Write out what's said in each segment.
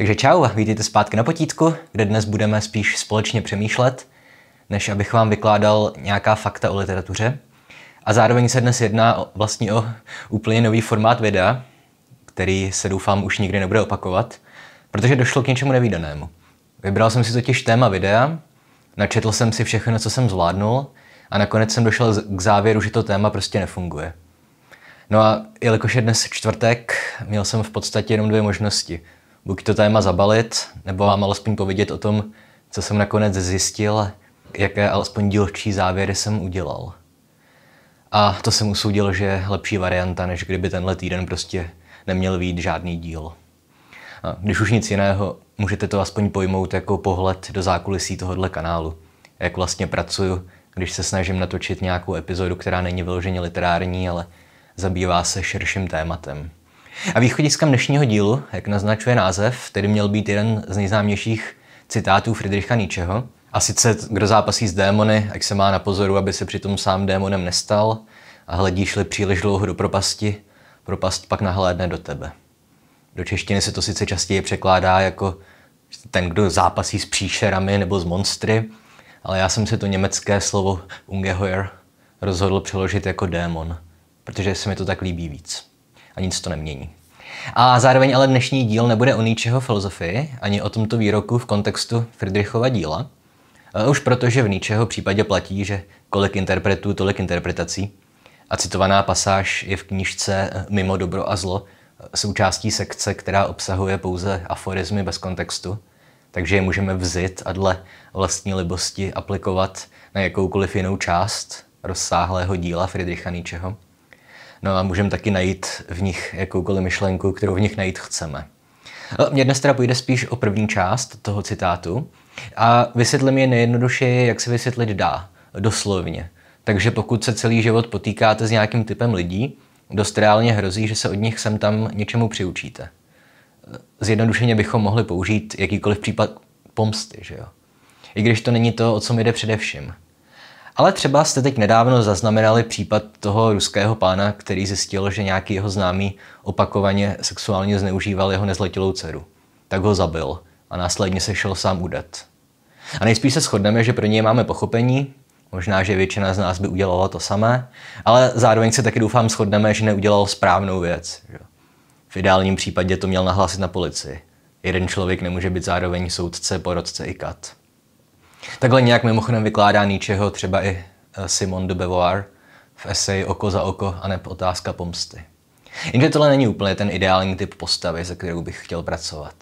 Takže čau a vítejte zpátky na potítku, kde dnes budeme spíš společně přemýšlet, než abych vám vykládal nějaká fakta o literatuře. A zároveň se dnes jedná vlastně o úplně nový formát videa, který se doufám už nikdy nebude opakovat, protože došlo k něčemu nevýdanému. Vybral jsem si totiž téma videa, načetl jsem si všechno, co jsem zvládnul a nakonec jsem došel k závěru, že to téma prostě nefunguje. No a jelikož je dnes čtvrtek, měl jsem v podstatě jenom dvě možnosti buď to téma zabalit, nebo vám alespoň povědět o tom, co jsem nakonec zjistil, jaké alespoň dílčí závěry jsem udělal. A to jsem usoudil, že je lepší varianta, než kdyby tenhle týden prostě neměl výjít žádný díl. A když už nic jiného, můžete to aspoň pojmout jako pohled do zákulisí tohohle kanálu. Jak vlastně pracuju, když se snažím natočit nějakou epizodu, která není vyloženě literární, ale zabývá se širším tématem. A východiskem dnešního dílu, jak naznačuje název, tedy měl být jeden z nejznámějších citátů Friedricha Nietzscheho. A sice, kdo zápasí s démony, jak se má na pozoru, aby se přitom sám démonem nestal a hledíš-li příliš dlouho do propasti, propast pak nahlédne do tebe. Do češtiny se to sice častěji překládá jako ten, kdo zápasí s příšerami nebo s monstry, ale já jsem si to německé slovo Ungeheuer rozhodl přeložit jako démon, protože se mi to tak líbí víc a nic to nemění. A zároveň ale dnešní díl nebude o Nietzscheho filozofii, ani o tomto výroku v kontextu Friedrichova díla, e, už protože v Nietzscheho případě platí, že kolik interpretů, tolik interpretací. A citovaná pasáž je v knižce e, Mimo dobro a zlo e, součástí sekce, která obsahuje pouze aforizmy bez kontextu, takže je můžeme vzít a dle vlastní libosti aplikovat na jakoukoliv jinou část rozsáhlého díla Friedricha Nietzscheho. No a můžeme taky najít v nich jakoukoliv myšlenku, kterou v nich najít chceme. No, Mně dnes teda půjde spíš o první část toho citátu a vysvětlím je nejjednodušeji, jak se vysvětlit dá, doslovně. Takže pokud se celý život potýkáte s nějakým typem lidí, dost reálně hrozí, že se od nich sem tam něčemu přiučíte. Zjednodušeně bychom mohli použít jakýkoliv případ pomsty, že jo? I když to není to, o co mi jde především – ale třeba jste teď nedávno zaznamenali případ toho ruského pána, který zjistil, že nějaký jeho známý opakovaně sexuálně zneužíval jeho nezletilou dceru. Tak ho zabil a následně se šel sám udat. A nejspíš se shodneme, že pro něj máme pochopení, možná, že většina z nás by udělala to samé, ale zároveň se taky doufám shodneme, že neudělal správnou věc. Že? V ideálním případě to měl nahlásit na policii. Jeden člověk nemůže být zároveň soudce, porodce i kat. Takhle nějak mimochodem vykládá Nietzscheho třeba i eh, Simon de Beauvoir v eseji Oko za oko a ne otázka pomsty. Jenže tohle není úplně ten ideální typ postavy, se kterou bych chtěl pracovat.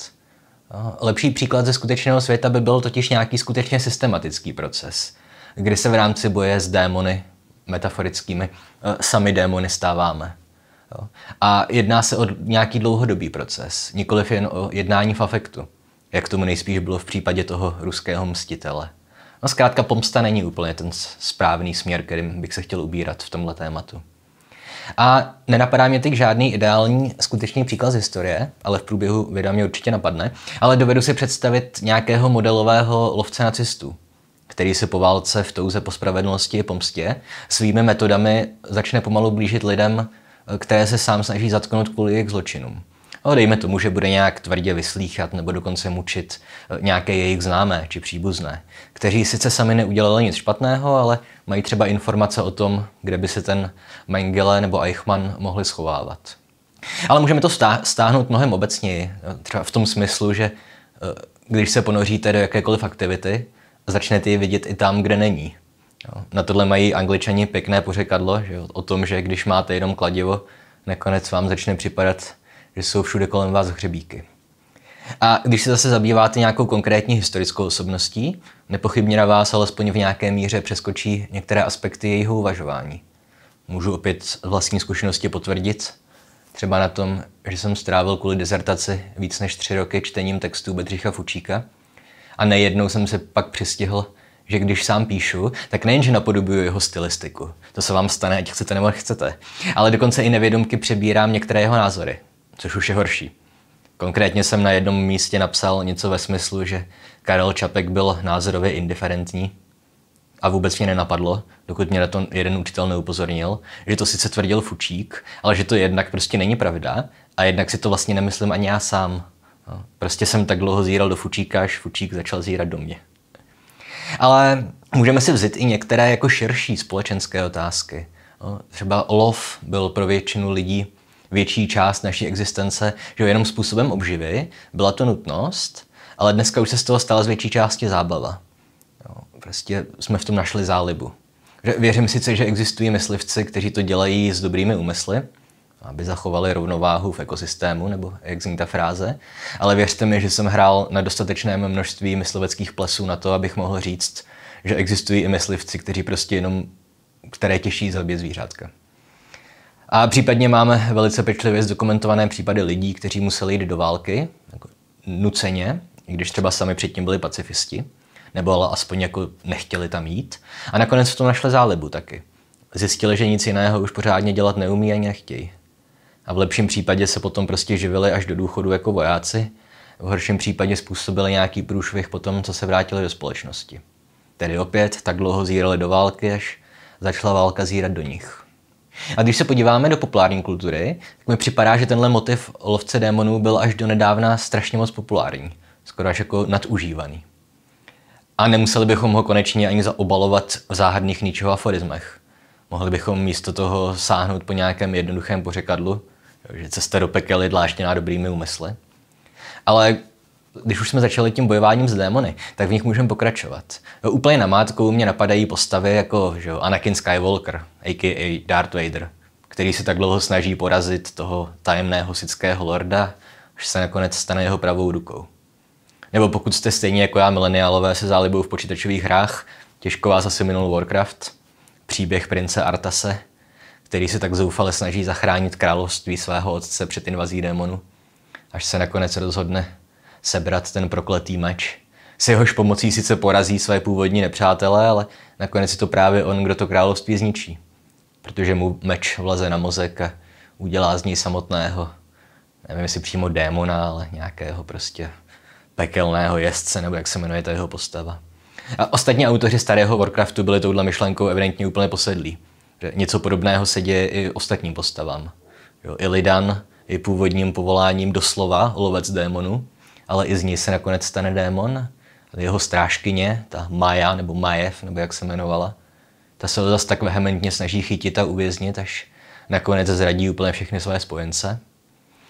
No, lepší příklad ze skutečného světa by byl totiž nějaký skutečně systematický proces, kdy se v rámci boje s démony, metaforickými, eh, sami démony stáváme. A jedná se o nějaký dlouhodobý proces, nikoliv jen o jednání v afektu jak tomu nejspíš bylo v případě toho ruského mstitele. No zkrátka pomsta není úplně ten správný směr, kterým bych se chtěl ubírat v tomhle tématu. A nenapadá mě teď žádný ideální skutečný příklad z historie, ale v průběhu videa mě určitě napadne, ale dovedu si představit nějakého modelového lovce nacistů, který se po válce v touze po spravedlnosti i pomstě svými metodami začne pomalu blížit lidem, eh, které se sám snaží zatknout kvůli jejich zločinům ale no, dejme tomu, že bude nějak tvrdě vyslíchat nebo dokonce mučit eh, nějaké jejich známé či příbuzné, kteří sice sami neudělali nic špatného, ale mají třeba informace o tom, kde by se ten Mengele nebo Eichmann mohli schovávat. Ale můžeme to stáhnout mnohem obecněji, eh, třeba v tom smyslu, že eh, když se ponoříte do jakékoliv aktivity, začnete ji vidět i tam, kde není. Na tohle mají angličani pěkné pořekadlo že o tom, že když máte jenom kladivo, nakonec vám začne připadat že jsou všude kolem vás hřebíky. A když se zase zabýváte nějakou konkrétní historickou osobností, nepochybně na vás alespoň v nějaké míře přeskočí některé aspekty jejího uvažování. Můžu opět z vlastní zkušenosti potvrdit, třeba na tom, že jsem strávil kvůli dezertaci víc než tři roky čtením textů Bedřicha Fučíka. A nejednou jsem se pak přistihl, že když sám píšu, tak nejenže napodobuju jeho stylistiku, to se vám stane, ať chcete nebo chcete, ale dokonce i nevědomky přebírám některé jeho názory což už je horší. Konkrétně jsem na jednom místě napsal něco ve smyslu, že Karel Čapek byl názorově indiferentní a vůbec mě nenapadlo, dokud mě na to jeden učitel neupozornil, že to sice tvrdil Fučík, ale že to jednak prostě není pravda a jednak si to vlastně nemyslím ani já sám. No, prostě jsem tak dlouho zíral do Fučíka, až Fučík začal zírat do mě. Ale můžeme si vzít i některé jako širší společenské otázky. No, třeba lov byl pro většinu lidí větší část naší existence že jenom způsobem obživy. Byla to nutnost, ale dneska už se z toho stala z větší části zábava. Jo, prostě jsme v tom našli zálibu. Věřím sice, že existují myslivci, kteří to dělají s dobrými úmysly, aby zachovali rovnováhu v ekosystému, nebo jak zní ta fráze. Ale věřte mi, že jsem hrál na dostatečném množství mysliveckých plesů na to, abych mohl říct, že existují i myslivci, kteří prostě jenom, které těší zabě zvířátka. A případně máme velice pečlivě zdokumentované případy lidí, kteří museli jít do války, jako nuceně, i když třeba sami předtím byli pacifisti, nebo ale aspoň jako nechtěli tam jít. A nakonec to našli zálibu taky. Zjistili, že nic jiného už pořádně dělat neumí a nechtějí. A v lepším případě se potom prostě živili až do důchodu jako vojáci, v horším případě způsobili nějaký průšvih po tom, co se vrátili do společnosti. Tedy opět tak dlouho zírali do války, až začala válka zírat do nich. A když se podíváme do populární kultury, tak mi připadá, že tenhle motiv lovce démonů byl až do nedávna strašně moc populární, skoro až jako nadužívaný. A nemuseli bychom ho konečně ani zaobalovat v záhadných ničeho aforismech. Mohli bychom místo toho sáhnout po nějakém jednoduchém pořekadlu, že cesta do pekel je dláštěná dobrými úmysly. Ale když už jsme začali tím bojováním s démony, tak v nich můžeme pokračovat. Úplně na mátku mě napadají postavy jako že jo, Anakin Skywalker, a.k.a. Darth Vader, který se tak dlouho snaží porazit toho tajemného sického lorda, až se nakonec stane jeho pravou rukou. Nebo pokud jste stejně jako já mileniálové se zálibou v počítačových hrách, těžko vás asi minul Warcraft, příběh prince Artase, který se tak zoufale snaží zachránit království svého otce před invazí démonu, až se nakonec rozhodne, sebrat ten prokletý meč. S jehož pomocí sice porazí své původní nepřátelé, ale nakonec je to právě on, kdo to království zničí. Protože mu meč vleze na mozek a udělá z něj samotného, nevím jestli přímo démona, ale nějakého prostě pekelného jezdce, nebo jak se jmenuje ta jeho postava. A ostatní autoři starého Warcraftu byli touhle myšlenkou evidentně úplně posedlí. Něco podobného se děje i ostatním postavám. Jo, Illidan je původním povoláním doslova lovec démonů, ale i z ní se nakonec stane démon. Jeho strážkyně, ta Maja nebo Majev, nebo jak se jmenovala, ta se ho zase tak vehementně snaží chytit a uvěznit, až nakonec zradí úplně všechny své spojence.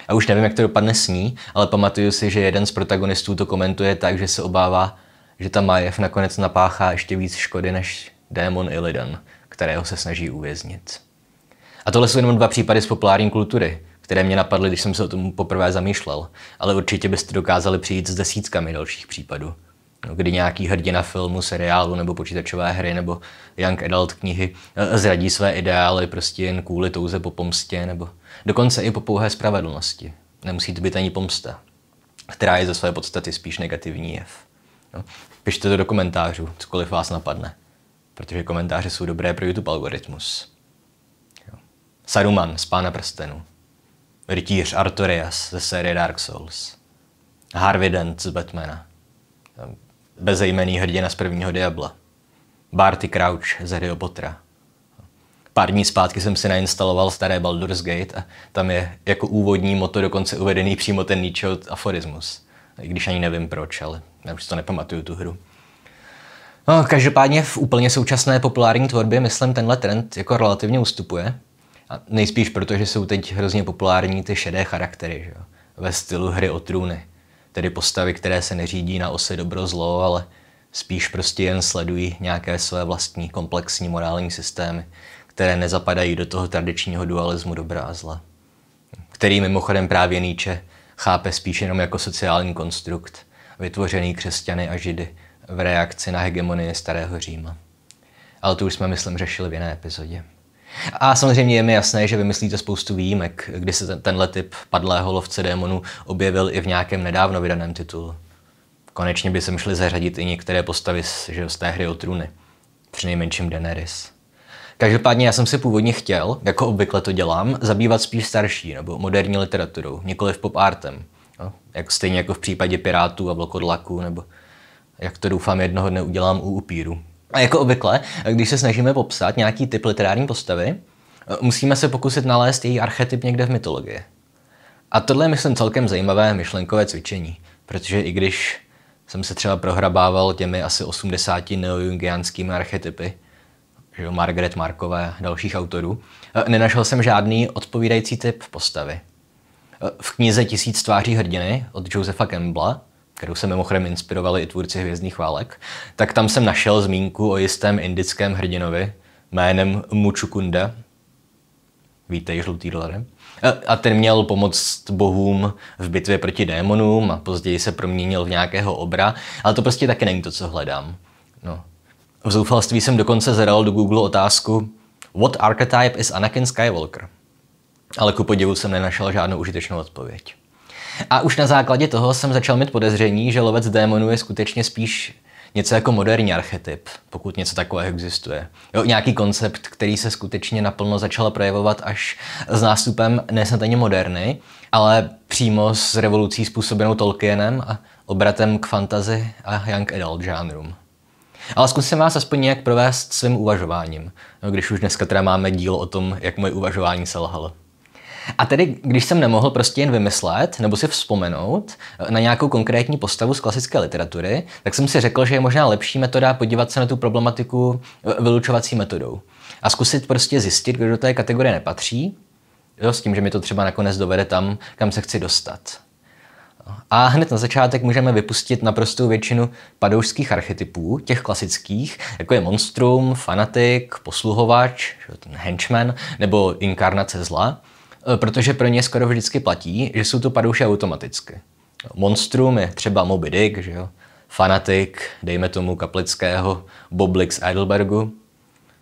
A už nevím, jak to dopadne s ní, ale pamatuju si, že jeden z protagonistů to komentuje tak, že se obává, že ta Majev nakonec napáchá ještě víc škody než démon Illidan, kterého se snaží uvěznit. A tohle jsou jenom dva případy z populární kultury které mě napadly, když jsem se o tom poprvé zamýšlel, ale určitě byste dokázali přijít s desítkami dalších případů no, kdy nějaký hrdina filmu, seriálu nebo počítačové hry nebo young adult knihy eh, zradí své ideály prostě jen kvůli touze po pomstě nebo dokonce i po pouhé spravedlnosti. Nemusí to být ani pomsta, která je ze své podstaty spíš negativní jev. No, pište to do komentářů, cokoliv vás napadne, protože komentáře jsou dobré pro YouTube algoritmus. Saruman z Pána prstenů rytíř Artorias ze série Dark Souls, Harvey Dent z Batmana, bezejmený hrdina z prvního Diabla, Barty Crouch z Harryho Pottera. Pár dní zpátky jsem si nainstaloval staré Baldur's Gate a tam je jako úvodní moto dokonce uvedený přímo ten Nietzscheho aforismus. I když ani nevím proč, ale já už to nepamatuju tu hru. No, každopádně v úplně současné populární tvorbě, myslím, tenhle trend jako relativně ustupuje. A nejspíš proto, že jsou teď hrozně populární ty šedé charaktery, že jo? ve stylu hry o trůny. Tedy postavy, které se neřídí na ose dobro-zlo, ale spíš prostě jen sledují nějaké své vlastní komplexní morální systémy, které nezapadají do toho tradičního dualismu dobra a zla, který mimochodem právě Nietzsche chápe spíš jenom jako sociální konstrukt, vytvořený křesťany a židy v reakci na hegemonii Starého Říma. Ale to už jsme, myslím, řešili v jiné epizodě. A samozřejmě je mi jasné, že vymyslíte spoustu výjimek, kdy se ten, tenhle typ padlého lovce démonů objevil i v nějakém nedávno vydaném titulu. Konečně by se šli zařadit i některé postavy z, že, z té hry o trůny. nejmenším Daenerys. Každopádně já jsem si původně chtěl, jako obvykle to dělám, zabývat spíš starší nebo moderní literaturou, nikoli v pop artem. No, jak, stejně jako v případě Pirátů a Vlkodlaků, nebo jak to doufám jednoho dne udělám u Upíru, a jako obvykle, když se snažíme popsat nějaký typ literární postavy, musíme se pokusit nalézt její archetyp někde v mytologii. A tohle je, myslím, celkem zajímavé myšlenkové cvičení, protože i když jsem se třeba prohrabával těmi asi 80 neojungianskými archetypy, že Margaret Markové a dalších autorů, eh, nenašel jsem žádný odpovídající typ postavy. Eh, v knize Tisíc tváří hrdiny od Josefa Campbella kterou se mimochodem inspirovali i tvůrci Hvězdných válek, tak tam jsem našel zmínku o jistém indickém hrdinovi jménem Mučukunda. Vítej, žlutý dolar, A ten měl pomoct bohům v bitvě proti démonům a později se proměnil v nějakého obra, ale to prostě taky není to, co hledám. No. V zoufalství jsem dokonce zadal do Google otázku What archetype is Anakin Skywalker? Ale ku podivu jsem nenašel žádnou užitečnou odpověď. A už na základě toho jsem začal mít podezření, že lovec démonů je skutečně spíš něco jako moderní archetyp, pokud něco takového existuje. Jo, nějaký koncept, který se skutečně naplno začal projevovat až s nástupem nesnadně moderny, ale přímo s revolucí způsobenou Tolkienem a obratem k fantazi a young adult žánrům. Ale zkusím vás aspoň nějak provést svým uvažováním, no, když už dneska teda máme díl o tom, jak moje uvažování selhalo. A tedy, když jsem nemohl prostě jen vymyslet nebo si vzpomenout eh, na nějakou konkrétní postavu z klasické literatury, tak jsem si řekl, že je možná lepší metoda podívat se na tu problematiku eh, vylučovací metodou. A zkusit prostě zjistit, kdo do té kategorie nepatří, jo, s tím, že mi to třeba nakonec dovede tam, kam se chci dostat. A hned na začátek můžeme vypustit naprostou většinu padoušských archetypů, těch klasických, jako je monstrum, fanatik, posluhovač, henchman nebo inkarnace zla. Eh, protože pro ně skoro vždycky platí, že jsou to padouše automaticky. Monstrum je třeba Moby Dick, že jo? fanatik, dejme tomu Kaplického, Boblix z Heidelbergu,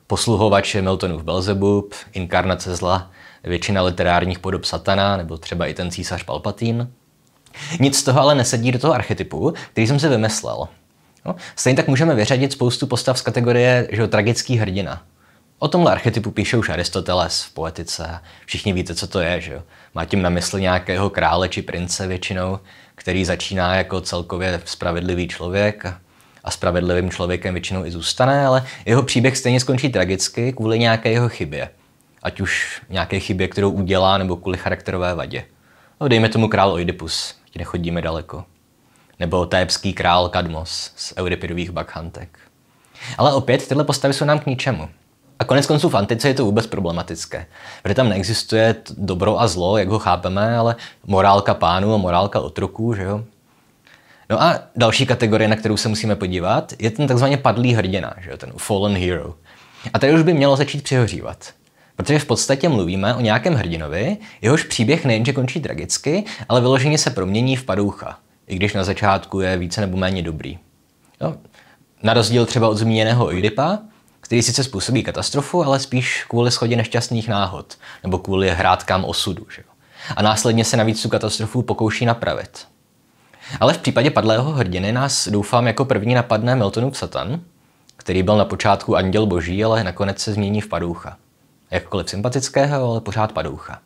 posluhovač je Miltonův Belzebub, inkarnace zla, většina literárních podob satana, nebo třeba i ten císař Palpatín. Nic z toho ale nesedí do toho archetypu, který jsem si vymyslel. No, stejně tak můžeme vyřadit spoustu postav z kategorie že jo, tragický hrdina. O tomhle archetypu píše už Aristoteles v poetice. Všichni víte, co to je, že jo? Má tím na mysli nějakého krále či prince většinou, který začíná jako celkově spravedlivý člověk a spravedlivým člověkem většinou i zůstane, ale jeho příběh stejně skončí tragicky kvůli nějaké jeho chybě. Ať už nějaké chybě, kterou udělá, nebo kvůli charakterové vadě. No, dejme tomu král Oidipus, ti nechodíme daleko. Nebo tépský král Kadmos z Euripidových bakhantek. Ale opět tyhle postavy jsou nám k ničemu. A konec konců v antice je to vůbec problematické, protože tam neexistuje dobro a zlo, jak ho chápeme, ale morálka pánů a morálka otroků, že jo? No a další kategorie, na kterou se musíme podívat, je ten takzvaně padlý hrdina, že jo? ten fallen hero. A tady už by mělo začít přihořívat. Protože v podstatě mluvíme o nějakém hrdinovi, jehož příběh nejenže končí tragicky, ale vyloženě se promění v padoucha, i když na začátku je více nebo méně dobrý. No, Na rozdíl třeba od zmíněného Oedipa, který sice způsobí katastrofu, ale spíš kvůli schodě nešťastných náhod nebo kvůli hrátkám osudu. Že? A následně se navíc tu katastrofu pokouší napravit. Ale v případě padlého hrdiny nás doufám jako první napadne Miltonův Satan, který byl na počátku anděl boží, ale nakonec se změní v padoucha. Jakkoliv sympatického, ale pořád padoucha.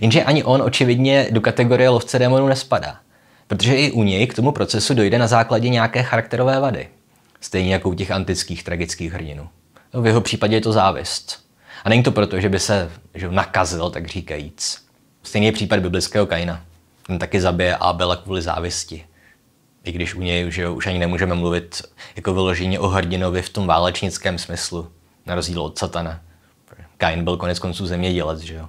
Jenže ani on očividně do kategorie lovce démonů nespadá, protože i u něj k tomu procesu dojde na základě nějaké charakterové vady, stejně jako u těch antických tragických hrdinů. V jeho případě je to závist. A není to proto, že by se že nakazil, tak říkajíc. Stejný je případ biblického Kaina. Ten taky zabije Abela kvůli závisti. I když u něj že už ani nemůžeme mluvit jako vyloženě o hrdinovi v tom válečnickém smyslu, na rozdíl od satana. Kain byl konec konců zemědělec, že jo.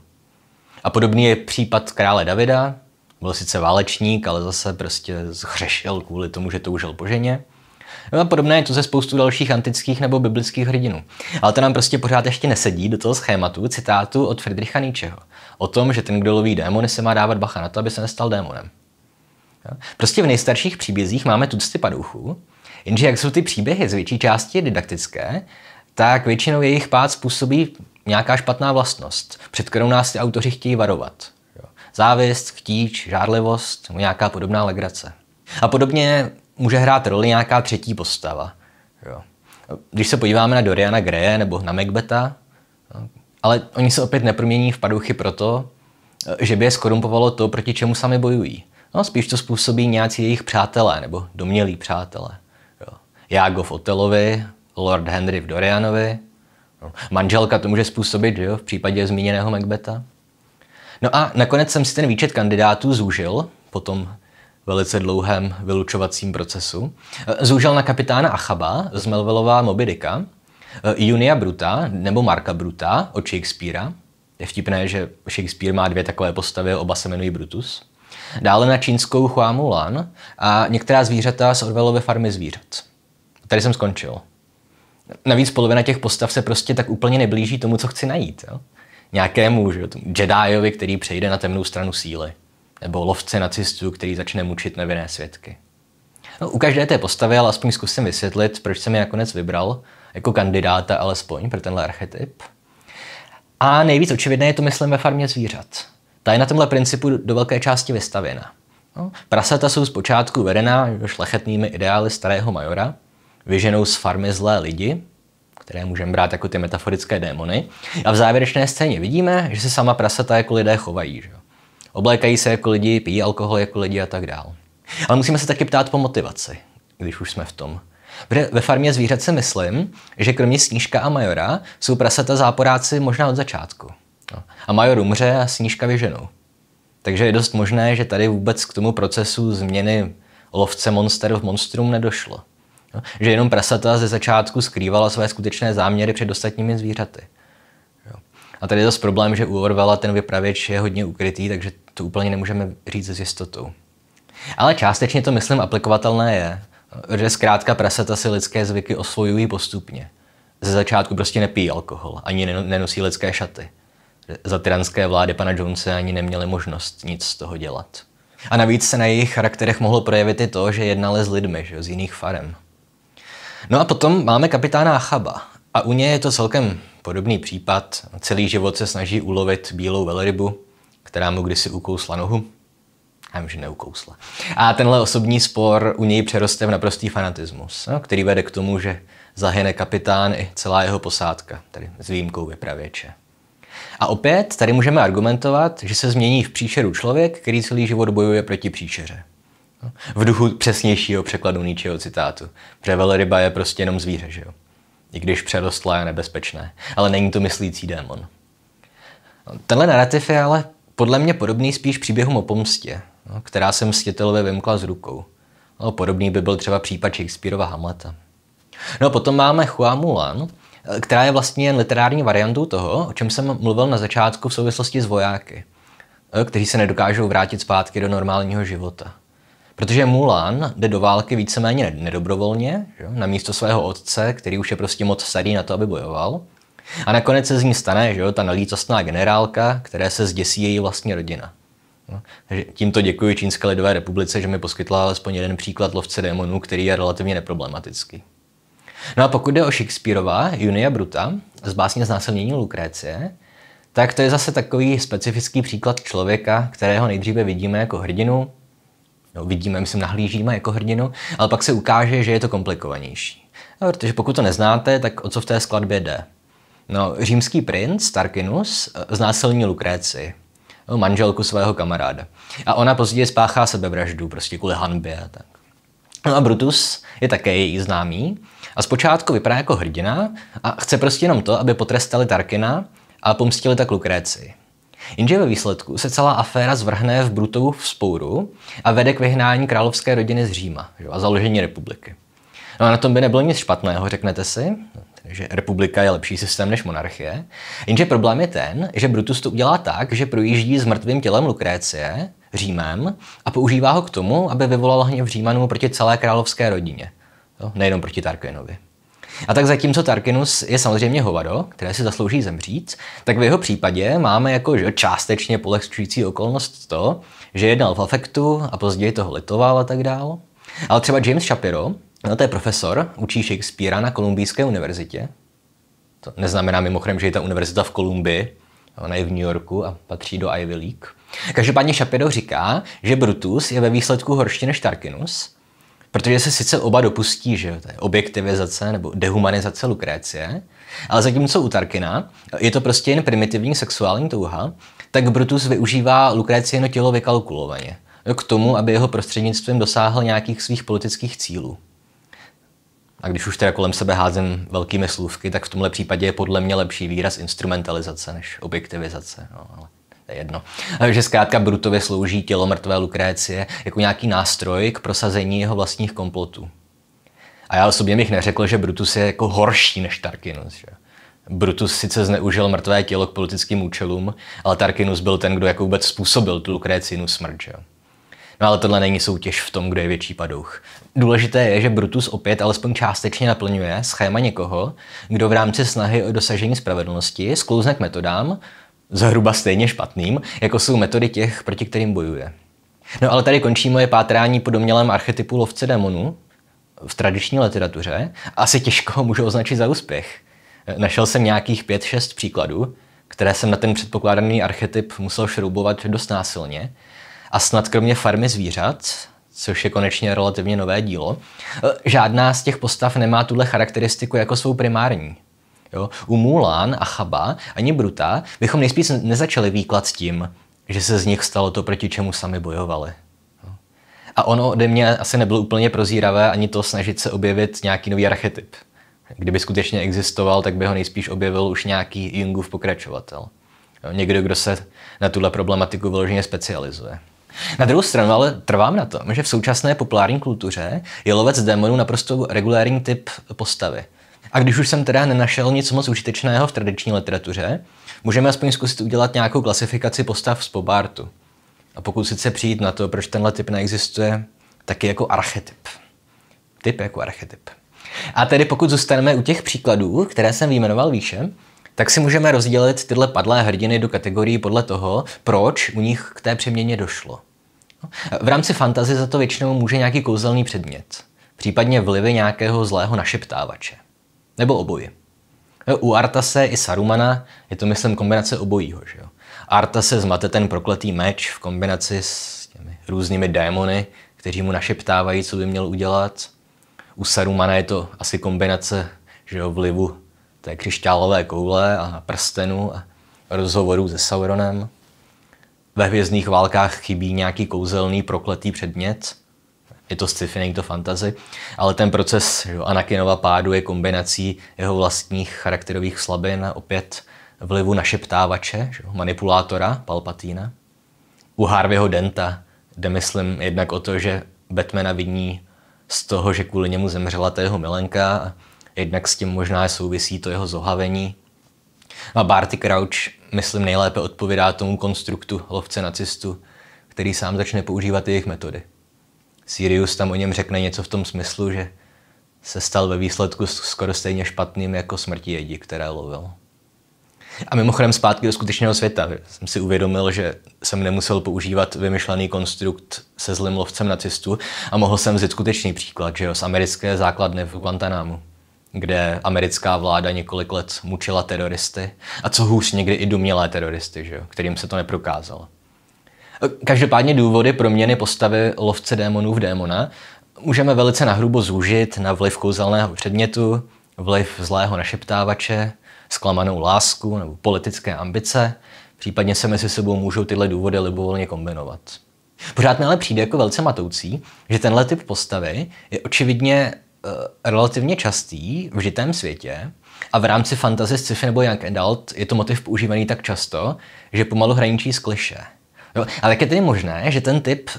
A podobný je případ krále Davida. Byl sice válečník, ale zase prostě zhřešil kvůli tomu, že toužil po ženě. No a podobné je to ze spoustu dalších antických nebo biblických hrdinů. Ale to nám prostě pořád ještě nesedí do toho schématu citátu od Friedricha Nietzscheho. O tom, že ten, kdo loví démony, se má dávat bacha na to, aby se nestal démonem. Prostě v nejstarších příbězích máme tucty padouchů, jenže jak jsou ty příběhy z větší části didaktické, tak většinou jejich pád způsobí nějaká špatná vlastnost, před kterou nás ty autoři chtějí varovat. Závist, chtíč, žádlivost, nějaká podobná legrace. A podobně může hrát roli nějaká třetí postava. Jo. Když se podíváme na Doriana Greje nebo na Macbeta, ale oni se opět nepromění v paduchy proto, že by je skorumpovalo to, proti čemu sami bojují. No, spíš to způsobí nějací jejich přátelé nebo domělí přátelé. Jágo v Otelovi, Lord Henry v Dorianovi, jo. manželka to může způsobit jo, v případě zmíněného Macbeta. No a nakonec jsem si ten výčet kandidátů zúžil po tom velice dlouhém vylučovacím procesu. Eh, zúžil na kapitána Achaba z Melvelová Mobidika, eh, Junia Bruta nebo Marka Bruta od Shakespearea. Je vtipné, že Shakespeare má dvě takové postavy, oba se jmenují Brutus. Dále na čínskou Huamu Lan a některá zvířata z Orwellovy farmy zvířat. Tady jsem skončil. Navíc polovina těch postav se prostě tak úplně neblíží tomu, co chci najít. Jo? Nějakému že, tomu Jediovi, který přejde na temnou stranu síly nebo lovce nacistů, který začne mučit nevinné svědky. No, u každé té postavy ale aspoň zkusím vysvětlit, proč jsem je nakonec vybral, jako kandidáta alespoň pro tenhle archetyp. A nejvíc očividné je to, myslím, ve farmě zvířat. Ta je na tomhle principu do velké části vystavěna. No, prasata jsou zpočátku vedena šlechetnými ideály starého majora, vyženou z farmy zlé lidi, které můžeme brát jako ty metaforické démony. A v závěrečné scéně vidíme, že se sama prasata jako lidé chovají. Že? Oblékají se jako lidi, pijí alkohol jako lidi a tak dál. Ale musíme se taky ptát po motivaci, když už jsme v tom. Ve farmě zvířat si myslím, že kromě Snížka a Majora jsou prasata záporáci možná od začátku. No. A Major umře a Snížka vyženou. Takže je dost možné, že tady vůbec k tomu procesu změny lovce monster v monstrum nedošlo. No. Že jenom prasata ze začátku skrývala své skutečné záměry před ostatními zvířaty. A tady je zase problém, že u Orvala ten vypravěč je hodně ukrytý, takže to úplně nemůžeme říct s jistotou. Ale částečně to, myslím, aplikovatelné je, že zkrátka prasata si lidské zvyky osvojují postupně. Ze začátku prostě nepí alkohol, ani nenosí lidské šaty. Za tyranské vlády pana Jonese ani neměli možnost nic z toho dělat. A navíc se na jejich charakterech mohlo projevit i to, že jednali s lidmi, že z jiných farem. No a potom máme kapitána Achaba. A u něj je to celkem Podobný případ celý život se snaží ulovit bílou velrybu, která mu kdysi ukousla nohu. Já vím, že neukousla. A tenhle osobní spor u něj přeroste v naprostý fanatismus, no, který vede k tomu, že zahyne kapitán i celá jeho posádka, tedy s výjimkou vypravěče. A opět tady můžeme argumentovat, že se změní v příšeru člověk, který celý život bojuje proti příšeře. No, v duchu přesnějšího překladu Nietzscheho citátu. Protože velryba je prostě jenom zvíře, že jo? i když přerostlé a nebezpečné, ale není to myslící démon. Tenhle narrativ je ale podle mě podobný spíš příběhům o pomstě, no, která se mstitelově vymkla z rukou. No, podobný by byl třeba případ Shakespeareova Hamleta. No a potom máme Hua Mulan, která je vlastně jen literární variantou toho, o čem jsem mluvil na začátku v souvislosti s vojáky, kteří se nedokážou vrátit zpátky do normálního života. Protože Mulan jde do války víceméně nedobrovolně, že? na místo svého otce, který už je prostě moc starý na to, aby bojoval. A nakonec se z ní stane, že ta nelítostná generálka, které se zděsí její vlastní rodina. No, takže tímto děkuji Čínské lidové republice, že mi poskytla alespoň jeden příklad lovce démonů, který je relativně neproblematický. No a pokud jde o Shakespeareova Junia Bruta z básně znásilnění Lukrécie, tak to je zase takový specifický příklad člověka, kterého nejdříve vidíme jako hrdinu, no, vidíme, my se nahlížíme jako hrdinu, ale pak se ukáže, že je to komplikovanější. No, protože pokud to neznáte, tak o co v té skladbě jde? No, římský princ Tarkinus eh, znásilní Lukréci, eh, manželku svého kamaráda. A ona později spáchá sebevraždu, prostě kvůli hanbě a tak. No a Brutus je také její známý a zpočátku vypadá jako hrdina a chce prostě jenom to, aby potrestali Tarkina a pomstili tak Lukréci. Jenže ve výsledku se celá aféra zvrhne v Brutovu vzpouru a vede k vyhnání královské rodiny z Říma jo, a založení republiky. No a na tom by nebylo nic špatného, řeknete si, no, že republika je lepší systém než monarchie. Jenže problém je ten, že Brutus to udělá tak, že projíždí s mrtvým tělem Lukrécie, Římem, a používá ho k tomu, aby vyvolal hněv Římanů proti celé královské rodině. Jo, nejenom proti Tarkinovi. A tak zatímco Tarkinus je samozřejmě hovado, které si zaslouží zemřít, tak v jeho případě máme jako že částečně polehčující okolnost to, že jednal v afektu a později toho litoval a tak dál. Ale třeba James Shapiro, no to je profesor, učí Shakespearea na Kolumbijské univerzitě. To neznamená mimochodem, že je ta univerzita v Kolumbii, ona je v New Yorku a patří do Ivy League. Každopádně Shapiro říká, že Brutus je ve výsledku horší než Tarkinus, Protože se sice oba dopustí, že to je objektivizace nebo dehumanizace Lukrécie, ale zatímco u Tarkina je to prostě jen primitivní sexuální touha, tak Brutus využívá Lukrécieno tělo vykalkulovaně k tomu, aby jeho prostřednictvím dosáhl nějakých svých politických cílů. A když už teda kolem sebe házím velkými slůvky, tak v tomhle případě je podle mě lepší výraz instrumentalizace než objektivizace. No, ale to je jedno. Že zkrátka Brutově slouží tělo mrtvé Lukrécie jako nějaký nástroj k prosazení jeho vlastních komplotů. A já osobně bych neřekl, že Brutus je jako horší než Tarkinus. Že? Brutus sice zneužil mrtvé tělo k politickým účelům, ale Tarkinus byl ten, kdo jako vůbec způsobil tu Lukrécinu smrt. Že? No ale tohle není soutěž v tom, kdo je větší padouch. Důležité je, že Brutus opět alespoň částečně naplňuje schéma někoho, kdo v rámci snahy o dosažení spravedlnosti sklouzne k metodám, zhruba stejně špatným, jako jsou metody těch, proti kterým bojuje. No ale tady končí moje pátrání po domělém archetypu lovce démonů v tradiční literatuře. Asi těžko ho můžu označit za úspěch. Našel jsem nějakých 5-6 příkladů, které jsem na ten předpokládaný archetyp musel šroubovat dost násilně. A snad kromě farmy zvířat, což je konečně relativně nové dílo, žádná z těch postav nemá tuhle charakteristiku jako svou primární. Jo? U Mulan a Chaba ani Bruta bychom nejspíš nezačali výklad s tím, že se z nich stalo to, proti čemu sami bojovali. A ono ode mě asi nebylo úplně prozíravé ani to snažit se objevit nějaký nový archetyp. Kdyby skutečně existoval, tak by ho nejspíš objevil už nějaký Jungův pokračovatel. Jo? Někdo, kdo se na tuhle problematiku vyloženě specializuje. Na druhou stranu ale trvám na tom, že v současné populární kultuře je lovec démonů naprosto regulární typ postavy – a když už jsem teda nenašel nic moc užitečného v tradiční literatuře, můžeme aspoň zkusit udělat nějakou klasifikaci postav z Pobartu. A pokusit se přijít na to, proč tenhle typ neexistuje, taky jako archetyp. Typ jako archetyp. A tedy pokud zůstaneme u těch příkladů, které jsem vyjmenoval výše, tak si můžeme rozdělit tyhle padlé hrdiny do kategorií podle toho, proč u nich k té přeměně došlo. V rámci fantazy za to většinou může nějaký kouzelný předmět, případně vlivy nějakého zlého našeptávače. Nebo oboje. U Artase i Sarumana je to, myslím, kombinace obojího. Že jo? Artase zmate ten prokletý meč v kombinaci s těmi různými démony, kteří mu našeptávají, co by měl udělat. U Sarumana je to asi kombinace že jo, vlivu té křišťálové koule a prstenu a rozhovorů se Sauronem. Ve hvězdných válkách chybí nějaký kouzelný prokletý předmět, je to sci-fi, není to fantasy, ale ten proces jo, Anakinova pádu je kombinací jeho vlastních charakterových slabin a opět vlivu našeptávače, že manipulátora Palpatína. U Harveyho Denta jde, myslím, jednak o to, že Batmana viní z toho, že kvůli němu zemřela ta jeho milenka a jednak s tím možná souvisí to jeho zohavení. A Barty Crouch, myslím, nejlépe odpovídá tomu konstruktu lovce nacistu, který sám začne používat jejich metody. Sirius tam o něm řekne něco v tom smyslu, že se stal ve výsledku skoro stejně špatným jako smrti jedi, které lovil. A mimochodem zpátky do skutečného světa. Jsem si uvědomil, že jsem nemusel používat vymyšlený konstrukt se zlým lovcem nacistů a mohl jsem vzít skutečný příklad, že jo, z americké základny v Guantanamu, kde americká vláda několik let mučila teroristy a co hůř někdy i domělé teroristy, že jo, kterým se to neprokázalo. Každopádně důvody proměny postavy lovce démonů v démona můžeme velice nahrubo zúžit na vliv kouzelného předmětu, vliv zlého našeptávače, zklamanou lásku nebo politické ambice, případně se mezi sebou můžou tyhle důvody libovolně kombinovat. Pořád mi ale přijde jako velice matoucí, že tenhle typ postavy je očividně e, relativně častý v žitém světě a v rámci fantasy, sci-fi nebo young adult je to motiv používaný tak často, že pomalu hraničí s kliše. Jo, ale jak je tedy možné, že ten typ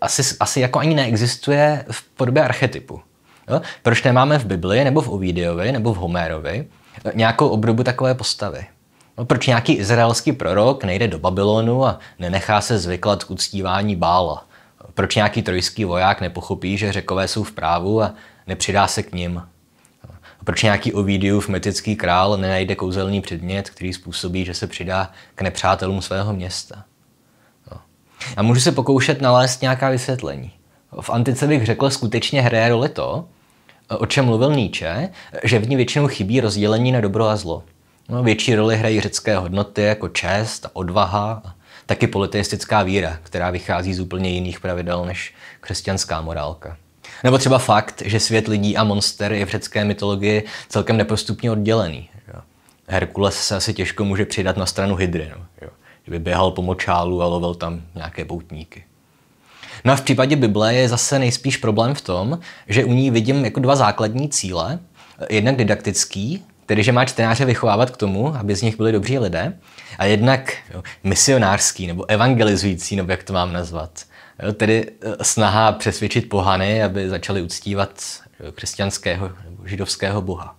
asi, asi jako ani neexistuje v podobě archetypu? Jo? Proč nemáme v Bibli, nebo v Ovidiovi, nebo v Homérovi nějakou obdobu takové postavy? No, proč nějaký izraelský prorok nejde do Babylonu a nenechá se zvyklat k uctívání bála? Proč nějaký trojský voják nepochopí, že řekové jsou v právu a nepřidá se k ním? Proč nějaký Ovidiův metický král nenajde kouzelný předmět, který způsobí, že se přidá k nepřátelům svého města? A můžu se pokoušet nalézt nějaká vysvětlení. V antice bych řekl, skutečně hraje roli to, o čem mluvil Nietzsche, že v ní většinou chybí rozdělení na dobro a zlo. No, větší roli hrají řecké hodnoty jako čest, odvaha a taky politeistická víra, která vychází z úplně jiných pravidel než křesťanská morálka. Nebo třeba fakt, že svět lidí a monster je v řecké mytologii celkem nepostupně oddělený. Herkules se asi těžko může přidat na stranu Hydry. No, jo kdyby běhal po močálu a lovil tam nějaké poutníky. No a v případě Bible je zase nejspíš problém v tom, že u ní vidím jako dva základní cíle. Jednak didaktický, tedy že má čtenáře vychovávat k tomu, aby z nich byli dobří lidé, a jednak jo, misionářský nebo evangelizující, nebo jak to mám nazvat. Jo, tedy eh, snaha přesvědčit pohany, aby začali uctívat křesťanského nebo židovského boha.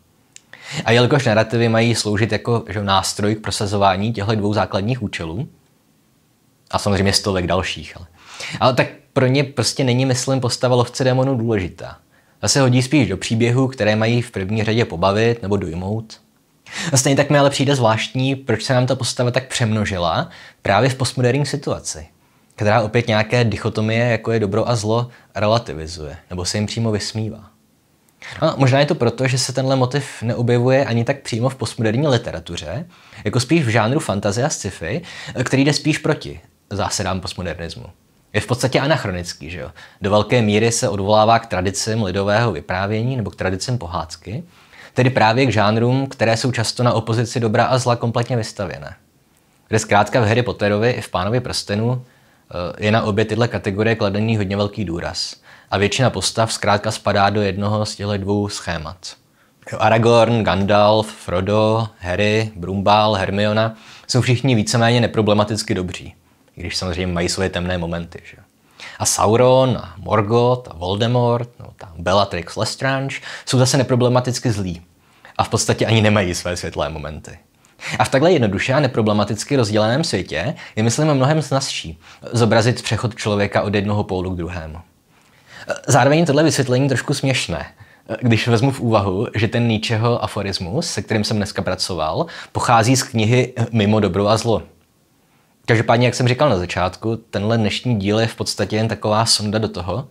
A jelikož narrativy mají sloužit jako že, nástroj k prosazování těchto dvou základních účelů, a samozřejmě stovek dalších, ale, ale tak pro ně prostě není, myslím, postava lovce démonů důležitá. Ta se hodí spíš do příběhů, které mají v první řadě pobavit nebo dojmout. A stejně tak mi ale přijde zvláštní, proč se nám ta postava tak přemnožila právě v postmoderní situaci, která opět nějaké dichotomie, jako je dobro a zlo, relativizuje, nebo se jim přímo vysmívá. A no, možná je to proto, že se tenhle motiv neobjevuje ani tak přímo v postmoderní literatuře, jako spíš v žánru fantazie a sci-fi, který jde spíš proti zásadám postmodernismu. Je v podstatě anachronický, že jo? Do velké míry se odvolává k tradicím lidového vyprávění nebo k tradicím pohádky, tedy právě k žánrům, které jsou často na opozici dobra a zla kompletně vystavěné. Kde zkrátka v Harry Potterovi i v Pánovi prstenu eh, je na obě tyhle kategorie kladený hodně velký důraz a většina postav zkrátka spadá do jednoho z těchto dvou schémat. Aragorn, Gandalf, Frodo, Harry, Brumbal, Hermiona jsou všichni víceméně neproblematicky dobří, i když samozřejmě mají svoje temné momenty. Že? A Sauron, a Morgoth, a Voldemort, no, ta Bellatrix Lestrange jsou zase neproblematicky zlí a v podstatě ani nemají své světlé momenty. A v takhle jednoduše a neproblematicky rozděleném světě je, myslím, mnohem snazší zobrazit přechod člověka od jednoho pólu k druhému. Zároveň tohle vysvětlení trošku směšné. Když vezmu v úvahu, že ten Nietzscheho aforismus, se kterým jsem dneska pracoval, pochází z knihy Mimo dobro a zlo. Každopádně, jak jsem říkal na začátku, tenhle dnešní díl je v podstatě jen taková sonda do toho,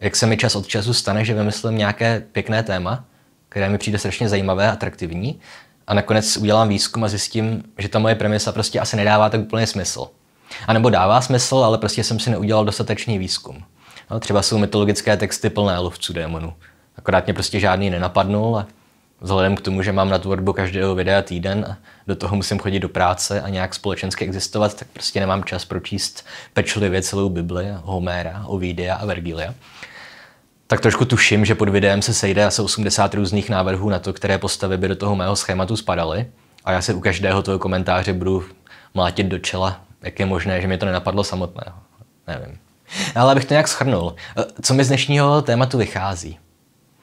jak se mi čas od času stane, že vymyslím nějaké pěkné téma, které mi přijde strašně zajímavé a atraktivní, a nakonec udělám výzkum a zjistím, že ta moje premisa prostě asi nedává tak úplně smysl. A nebo dává smysl, ale prostě jsem si neudělal dostatečný výzkum. Třeba jsou mytologické texty plné lovců démonů. Akorát mě prostě žádný nenapadnul a vzhledem k tomu, že mám na tvorbu každého videa týden a do toho musím chodit do práce a nějak společensky existovat, tak prostě nemám čas pročíst pečlivě celou Bibli, Homéra, Ovidia a Vergilia. Tak trošku tuším, že pod videem se sejde asi 80 různých návrhů na to, které postavy by do toho mého schématu spadaly. A já se u každého toho komentáře budu mlátit do čela, jak je možné, že mi to nenapadlo samotného. Nevím. Ale abych to nějak schrnul, eh, co mi z dnešního tématu vychází?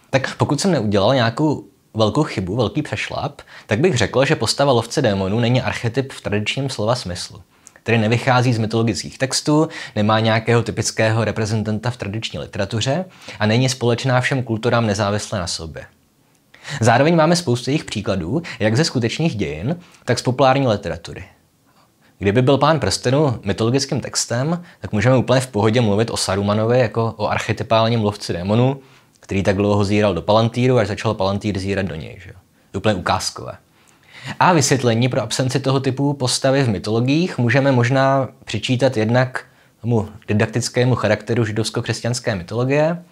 Tak pokud jsem neudělal nějakou velkou chybu, velký přešlap, tak bych řekl, že postava lovce démonů není archetyp v tradičním slova smyslu. který nevychází z mytologických textů, nemá nějakého typického reprezentanta v tradiční literatuře a není společná všem kulturám nezávisle na sobě. Zároveň máme spoustu jejich příkladů, jak ze skutečných dějin, tak z populární literatury. Kdyby byl pán prstenu mytologickým textem, tak můžeme úplně v pohodě mluvit o Sarumanovi jako o archetypálním lovci démonů, který tak dlouho zíral do Palantíru, až začal Palantýr zírat do něj. Že? Úplně ukázkové. A vysvětlení pro absenci toho typu postavy v mytologiích můžeme možná přičítat jednak tomu didaktickému charakteru židovsko-křesťanské mytologie,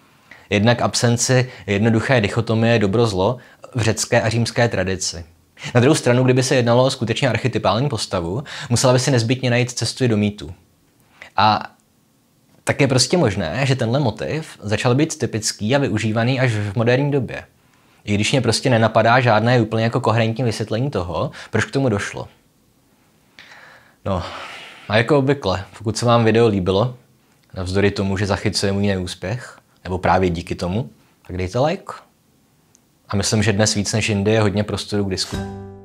jednak absenci jednoduché dichotomie dobro-zlo v řecké a římské tradici. Na druhou stranu, kdyby se jednalo o skutečně archetypální postavu, musela by si nezbytně najít cestu do mýtu. A tak je prostě možné, že tenhle motiv začal být typický a využívaný až v moderní době. I když mě prostě nenapadá žádné úplně jako koherentní vysvětlení toho, proč k tomu došlo. No, a jako obvykle, pokud se vám video líbilo, navzdory tomu, že zachycuje můj neúspěch, nebo právě díky tomu, tak dejte like. A myslím, že dnes víc než jindy je hodně prostoru k diskusi.